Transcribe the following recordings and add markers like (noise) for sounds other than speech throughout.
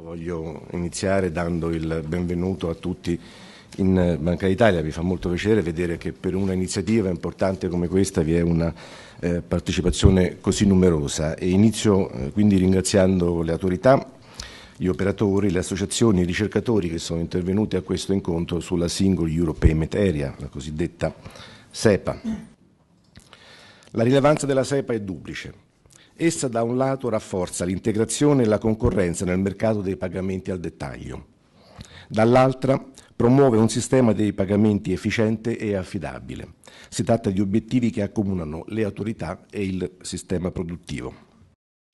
Voglio iniziare dando il benvenuto a tutti in Banca d'Italia. Mi fa molto piacere vedere che per un'iniziativa importante come questa vi è una eh, partecipazione così numerosa. E inizio eh, quindi ringraziando le autorità, gli operatori, le associazioni, i ricercatori che sono intervenuti a questo incontro sulla Single Euro Payment Area, la cosiddetta SEPA. La rilevanza della SEPA è duplice. Essa da un lato rafforza l'integrazione e la concorrenza nel mercato dei pagamenti al dettaglio, dall'altra promuove un sistema dei pagamenti efficiente e affidabile. Si tratta di obiettivi che accomunano le autorità e il sistema produttivo.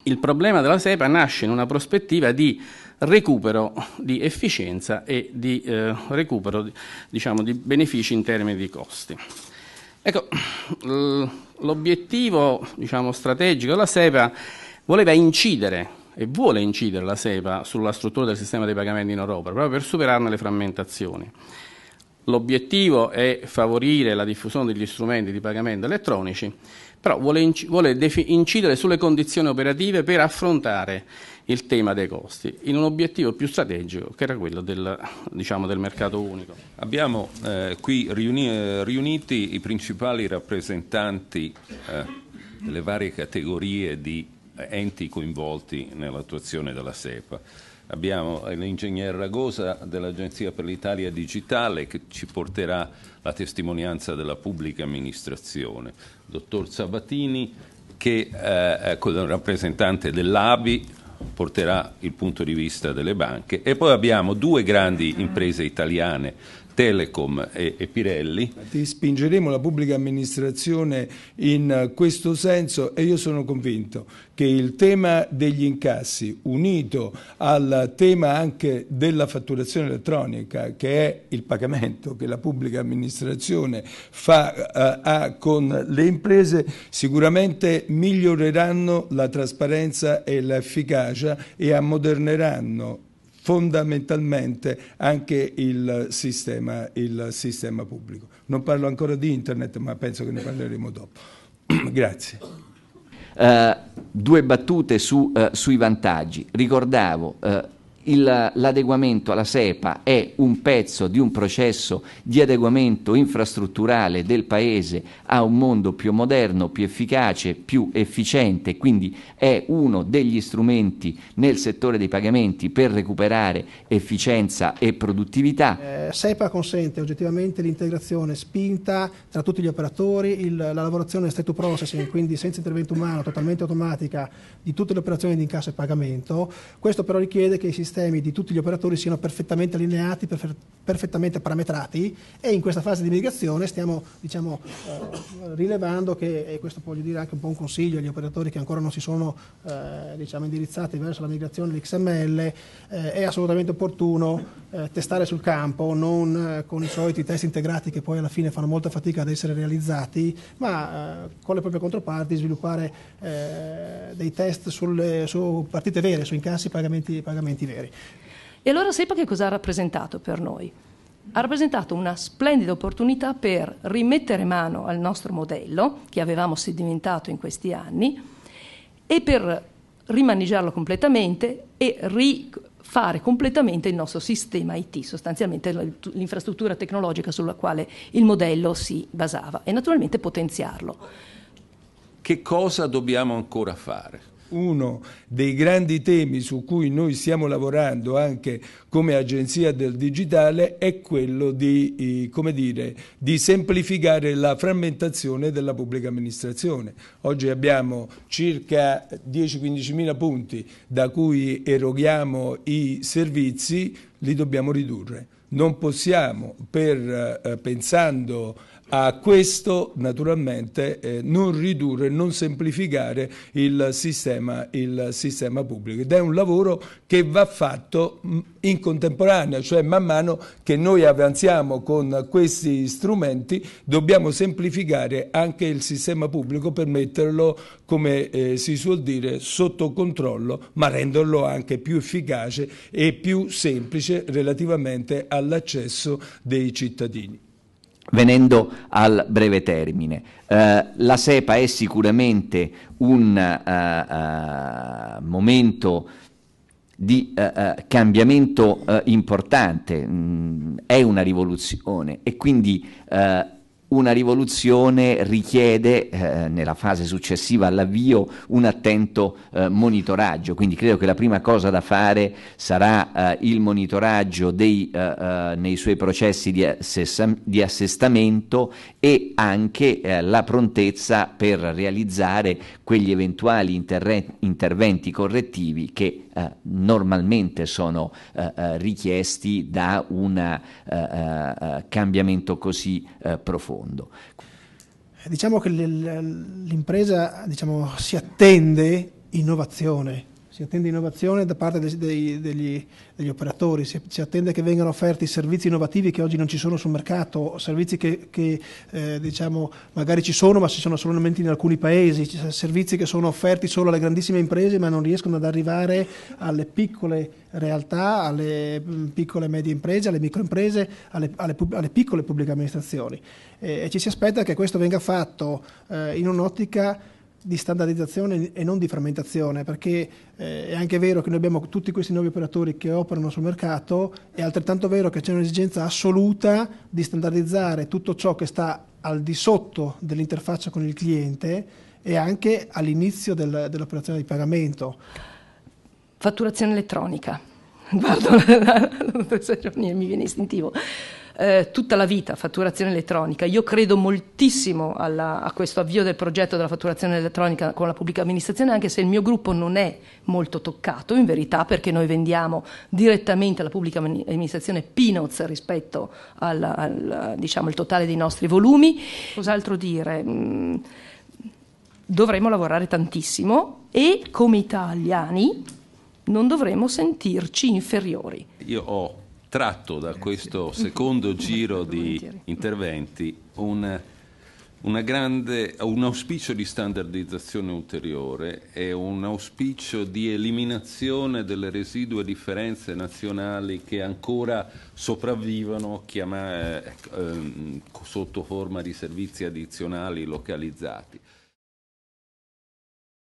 Il problema della SEPA nasce in una prospettiva di recupero di efficienza e di eh, recupero diciamo, di benefici in termini di costi. Ecco, l'obiettivo diciamo, strategico della SEPA voleva incidere e vuole incidere la SEPA sulla struttura del sistema dei pagamenti in Europa, proprio per superarne le frammentazioni. L'obiettivo è favorire la diffusione degli strumenti di pagamento elettronici, però vuole, inc vuole incidere sulle condizioni operative per affrontare il tema dei costi, in un obiettivo più strategico che era quello del, diciamo, del mercato unico. Abbiamo eh, qui riuni riuniti i principali rappresentanti eh, delle varie categorie di eh, enti coinvolti nell'attuazione della SEPA. Abbiamo l'ingegnere Ragosa dell'Agenzia per l'Italia Digitale che ci porterà la testimonianza della pubblica amministrazione. Dottor Sabatini che eh, ecco, un rappresentante dell'ABI porterà il punto di vista delle banche e poi abbiamo due grandi imprese italiane Telecom e, e Pirelli. Ti spingeremo la pubblica amministrazione in eh, questo senso e io sono convinto che il tema degli incassi unito al tema anche della fatturazione elettronica che è il pagamento che la pubblica amministrazione fa eh, con le imprese sicuramente miglioreranno la trasparenza e l'efficacia e ammoderneranno fondamentalmente anche il sistema, il sistema pubblico. Non parlo ancora di internet, ma penso che ne parleremo dopo. (clears throat) Grazie. Uh, due battute su, uh, sui vantaggi. Ricordavo, uh, il, l'adeguamento alla SEPA è un pezzo di un processo di adeguamento infrastrutturale del Paese a un mondo più moderno, più efficace, più efficiente, quindi è uno degli strumenti nel settore dei pagamenti per recuperare efficienza e produttività. Eh, SEPA consente oggettivamente l'integrazione spinta tra tutti gli operatori, il, la lavorazione in stretto processing, quindi senza intervento umano, totalmente automatica, di tutte le operazioni di incasso e pagamento. Questo però richiede che i sistemi sistemi di tutti gli operatori siano perfettamente allineati, perfettamente parametrati e in questa fase di migrazione stiamo diciamo, eh, rilevando che, e questo voglio dire anche un po' un consiglio agli operatori che ancora non si sono eh, diciamo, indirizzati verso la migrazione dell'XML, eh, è assolutamente opportuno eh, testare sul campo, non eh, con i soliti test integrati che poi alla fine fanno molta fatica ad essere realizzati, ma eh, con le proprie controparti sviluppare dei test sulle, su partite vere, su incassi e pagamenti, pagamenti veri volentieri. E allora SEPA che cosa ha rappresentato per noi? Ha rappresentato una splendida opportunità per rimettere mano al nostro modello che avevamo sedimentato in questi anni e per rimaneggiarlo completamente e rifare completamente il nostro sistema IT, sostanzialmente l'infrastruttura tecnologica sulla quale il modello si basava e naturalmente potenziarlo. Che cosa dobbiamo ancora fare? uno dei grandi temi su cui noi stiamo lavorando anche come agenzia del digitale è quello di, eh, dire, di semplificare la frammentazione della pubblica amministrazione. Oggi abbiamo circa 10-15 mila punti da cui eroghiamo i servizi, li dobbiamo ridurre non possiamo, per, eh, pensando a questo naturalmente eh, non ridurre, non semplificare il sistema, il sistema, pubblico ed è un lavoro che va fatto mm, in contemporanea, cioè man mano che noi avanziamo con questi strumenti dobbiamo semplificare anche il sistema pubblico per metterlo, come eh, si suol dire, sotto controllo ma renderlo anche più efficace e più semplice relativamente all'accesso dei cittadini. Venendo al breve termine, eh, la SEPA è sicuramente un uh, uh, momento di uh, cambiamento importante, mm, è una rivoluzione e quindi una rivoluzione richiede eh, nella fase successiva all'avvio un attento eh, monitoraggio, quindi credo che la prima cosa da fare sarà eh, il monitoraggio dei, eh, eh, nei suoi processi di, assessa- di assestamento e anche eh, la prontezza per realizzare quegli eventuali interre- interventi correttivi che eh, normalmente sono eh, eh richiesti da un eh, eh, cambiamento così profondo. Diciamo che l'impresa diciamo, si attende innovazione, si attende innovazione da parte dei, dei, degli, degli, operatori, si, si, attende che vengano offerti servizi innovativi che oggi non ci sono sul mercato, servizi che, che eh, diciamo, magari ci sono ma ci sono solamente in alcuni paesi, servizi che sono offerti solo alle grandissime imprese ma non riescono ad arrivare alle piccole realtà, alle mm, piccole e medie imprese, alle microimprese, alle, alle, alle piccole pubbliche amministrazioni. Eh, e ci si aspetta che questo venga fatto eh, in un'ottica di standardizzazione e non di frammentazione, perché eh, è anche vero che noi abbiamo tutti questi nuovi operatori che operano sul mercato, è altrettanto vero che c'è un'esigenza assoluta di standardizzare tutto ciò che sta al di sotto dell'interfaccia con il cliente e anche all'inizio del, dell'operazione di pagamento. Fatturazione elettronica guardo la, la, dottoressa Giorni e mi viene istintivo. Eh, tutta la vita, fatturazione elettronica. Io credo moltissimo alla, a questo avvio del progetto della fatturazione elettronica con la pubblica amministrazione, anche se il mio gruppo non è molto toccato, in verità perché noi vendiamo direttamente alla pubblica amministrazione peanuts rispetto al, al diciamo, totale dei nostri volumi. Cos'altro dire? Mm, dovremmo lavorare tantissimo e come italiani non dovremo sentirci inferiori. Io ho tratto da questo secondo giro di interventi un, grande, un auspicio di standardizzazione ulteriore e un auspicio di eliminazione delle residue differenze nazionali che ancora sopravvivono chiamare, eh, ecco, ehm, sotto forma di servizi addizionali localizzati.